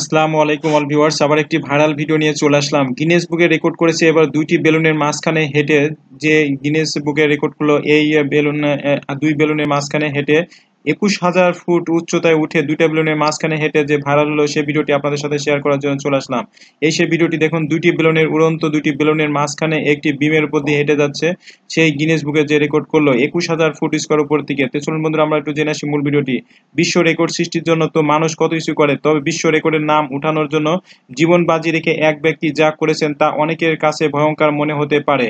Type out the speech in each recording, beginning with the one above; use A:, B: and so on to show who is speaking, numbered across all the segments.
A: আসসালামু আলাইকুম all viewers আবার একটি ভাইরাল ভিডিও নিয়ে চলে আসলাম গিনেস বুকে রেকর্ড করেছে এবার দুইটি বেলুনের মাঝখানে হেঁটে যে গিনেস বুকে রেকর্ড করলো এই বেলুন দুই বেলুনের মাঝখানে হেঁটে একুশ হাজার ফুট উচ্চতায় উঠে দুইটা বেলুনের মাঝখানে হেঁটে যে ভাইরাল হলো সেই ভিডিওটি আপনাদের সাথে শেয়ার করার জন্য চলে আসলাম এই সে ভিডিওটি দেখুন দুইটি বেলুনের উড়ন্ত দুইটি বেলুনের মাঝখানে একটি বিমের উপর দিয়ে হেঁটে যাচ্ছে সেই গিনেস বুকে যে রেকর্ড করলো একুশ হাজার ফুট স্কোয়ার উপর থেকে তো চলুন বন্ধুরা আমরা একটু জেনে আসি মূল ভিডিওটি বিশ্ব রেকর্ড সৃষ্টির জন্য তো মানুষ কত কিছু করে তবে বিশ্ব রেকর্ডের নাম উঠানোর জন্য জীবন বাজি রেখে এক ব্যক্তি যা করেছেন তা অনেকের কাছে ভয়ঙ্কর মনে হতে পারে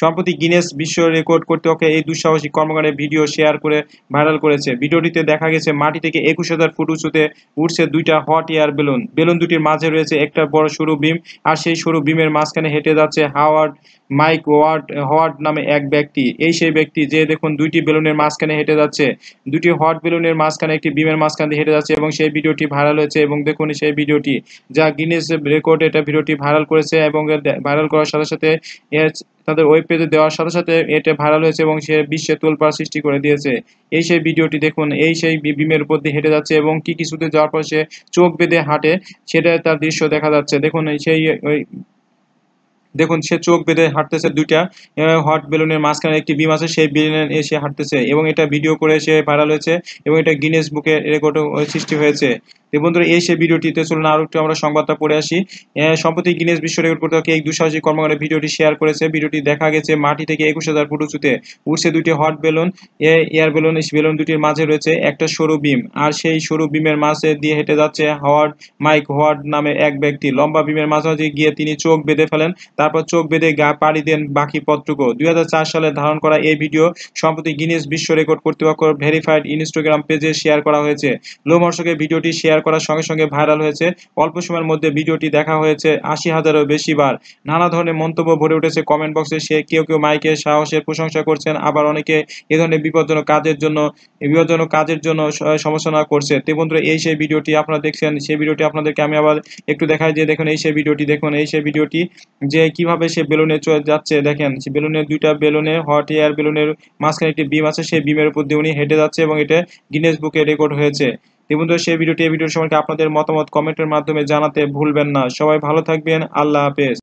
A: সম্প্রতি গিনেস বিশ্ব রেকর্ড কর্তৃপক্ষ এই দুঃসাহসিক কর্মকারের ভিডিও শেয়ার করে ভাইরাল করেছে ভিডিওটিতে দেখা গেছে মাটি থেকে একুশ হাজার ফুট উঁচুতে উঠছে দুইটা হট এয়ার বেলুন বেলুন দুটির মাঝে রয়েছে একটা বড় সরু বিম আর সেই সরু বিমের মাঝখানে হেঁটে যাচ্ছে হাওয়ার্ড মাইক ওয়ার্ড হওয়ার্ড নামে এক ব্যক্তি এই সেই ব্যক্তি যে দেখুন দুইটি বেলুনের মাঝখানে হেঁটে যাচ্ছে দুটি হট বেলুনের মাঝখানে একটি বিমের মাঝখান দিয়ে হেঁটে যাচ্ছে এবং সেই ভিডিওটি ভাইরাল হয়েছে এবং দেখুন সেই ভিডিওটি যা গিনেস রেকর্ড এটা ভিডিওটি ভাইরাল করেছে এবং ভাইরাল করার সাথে সাথে তাদের ওয়েব পেজে দেওয়ার সাথে সাথে এটা ভাইরাল হয়েছে এবং সে বিশ্বে তোলপাড় সৃষ্টি করে দিয়েছে এই সেই ভিডিওটি দেখুন এই সেই বিমের উপর দিয়ে হেঁটে যাচ্ছে এবং কি কিছুতে যাওয়ার পর সে চোখ বেঁধে হাঁটে সেটা তার দৃশ্য দেখা যাচ্ছে দেখুন সেই ওই দেখুন সে চোখ বেঁধে হাঁটতেছে দুইটা হট বেলুনের মাঝখানে একটি বিম আছে সেই বিলুনে এসে হাঁটতেছে এবং এটা ভিডিও করে সে ভাইরাল হয়েছে এবং এটা গিনেস বুকে রেকর্ড সৃষ্টি হয়েছে তো বন্ধুরা এই সে ভিডিওটিতে চলুন আরও একটু আমরা সংবাদটা পড়ে আসি সম্প্রতি গিনেস বিশ্ব রেকর্ড কর্তৃপক্ষ এক দুঃসাহসিক কর্মকাণ্ডে ভিডিওটি শেয়ার করেছে ভিডিওটি দেখা গেছে মাটি থেকে একুশ হাজার ফুট উঁচুতে উঠছে দুটি hot balloon air balloon balloon দুটির মাঝে রয়েছে একটা সরু বিম আর সেই সরু বিমের মাঝে দিয়ে হেঁটে যাচ্ছে হওয়ার্ড মাইক হওয়ার্ড নামে এক ব্যক্তি লম্বা বিমের মাঝে গিয়ে তিনি চোখ বেঁধে ফেলেন তারপর চোখ বেঁধে গা পাড়ি দেন বাকি পত্রকো দুই সালে ধারণ করা এই ভিডিও সম্প্রতি গিনেস বিশ্ব রেকর্ড কর্তৃপক্ষ ভেরিফাইড ইনস্টাগ্রাম পেজে শেয়ার করা হয়েছে লোমহর্ষকে ভিডিওটি শেয়ার শেয়ার করার সঙ্গে সঙ্গে ভাইরাল হয়েছে অল্প সময়ের মধ্যে ভিডিওটি দেখা হয়েছে আশি হাজারেরও বেশি বার নানা ধরনের মন্তব্য ভরে উঠেছে কমেন্ট বক্সে সে কেউ কেউ মাইকে সাহসের প্রশংসা করছেন আবার অনেকে এ ধরনের বিপজ্জনক কাজের জন্য বিপজ্জনক কাজের জন্য সমালোচনা করছে তে বন্ধুরা এই সেই ভিডিওটি আপনারা দেখছেন সেই ভিডিওটি আপনাদেরকে আমি আবার একটু দেখাই যে দেখুন এই সেই ভিডিওটি দেখুন এই সেই ভিডিওটি যে কিভাবে সে বেলুনে যাচ্ছে দেখেন সে বেলুনের দুইটা বেলুনে হট এয়ার বেলুনের মাঝখানে একটি বিম আছে সেই বিমের উপর দিয়ে উনি হেঁটে যাচ্ছে এবং এটা গিনেস বুকে রেকর্ড হয়েছে বন্ধুরা সেই ভিডিওটি এই ভিডিওর সম্পর্কে আপনাদের মতামত কমেন্টের মাধ্যমে জানাতে ভুলবেন না সবাই ভালো থাকবেন আল্লাহ হাফেজ